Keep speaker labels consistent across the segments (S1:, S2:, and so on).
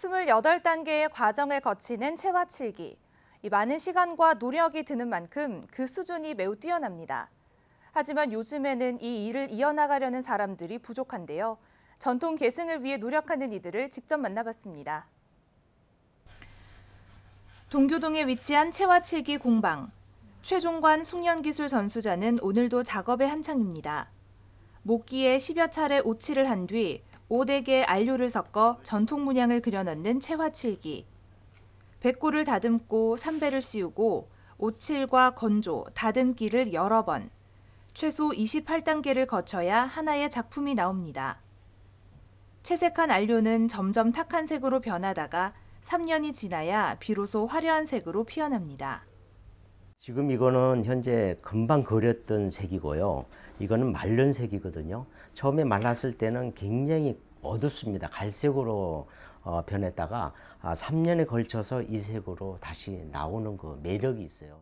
S1: 2 8 단계의 과정을 거치는 체화칠기. 많은 시간과 노력이 드는 만큼 그 수준이 매우 뛰어납니다. 하지만 요즘에는 이 일을 이어나가려는 사람들이 부족한데요. 전통 계승을 위해 노력하는 이들을 직접 만나봤습니다. 동교동에 위치한 채화칠기 공방. 최종관 숙련기술 전수자는 오늘도 작업의 한창입니다. 목기에 10여 차례 오치를 한뒤 오대개 알료를 섞어 전통 문양을 그려넣는 채화칠기, 백골을 다듬고 삼배를 씌우고 오칠과 건조, 다듬기를 여러 번, 최소 28단계를 거쳐야 하나의 작품이 나옵니다. 채색한 안료는 점점 탁한 색으로 변하다가 3년이 지나야 비로소 화려한 색으로 피어납니다.
S2: 지금 이거는 현재 금방 그렸던 색이고요. 이거는 말른 색이거든요. 처음에 말랐을 때는 굉장히 어둡습니다. 갈색으로 어, 변했다가 아, 3년에 걸쳐서 이 색으로 다시 나오는 그 매력이 있어요.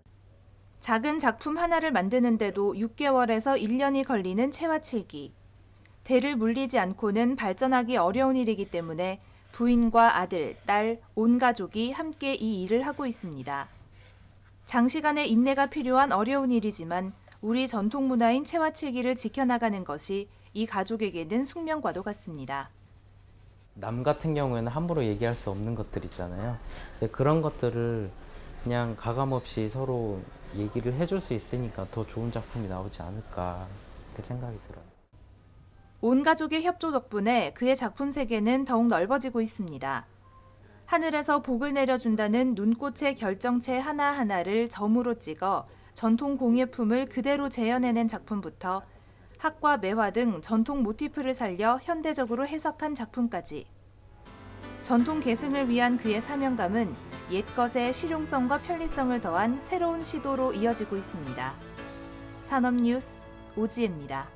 S1: 작은 작품 하나를 만드는데도 6개월에서 1년이 걸리는 채화칠기. 대를 물리지 않고는 발전하기 어려운 일이기 때문에 부인과 아들, 딸, 온 가족이 함께 이 일을 하고 있습니다. 장시간의 인내가 필요한 어려운 일이지만 우리 전통 문화인 채화칠기를 지켜나가는 것이 이 가족에게는 숙명과도 같습니다.
S3: 남 같은 경우에는 함부로 얘기할 수 없는 것들 있잖아요. 그런 것들을 그냥 가감 없이 서로 얘기를 해줄 수 있으니까 더 좋은 작품이 나오지 않을까 그 생각이 들어요.
S1: 온 가족의 협조 덕분에 그의 작품 세계는 더욱 넓어지고 있습니다. 하늘에서 복을 내려준다는 눈꽃의 결정체 하나하나를 점으로 찍어 전통 공예품을 그대로 재현해낸 작품부터 학과 매화 등 전통 모티프를 살려 현대적으로 해석한 작품까지. 전통 계승을 위한 그의 사명감은 옛것의 실용성과 편리성을 더한 새로운 시도로 이어지고 있습니다. 산업뉴스 오지혜입니다.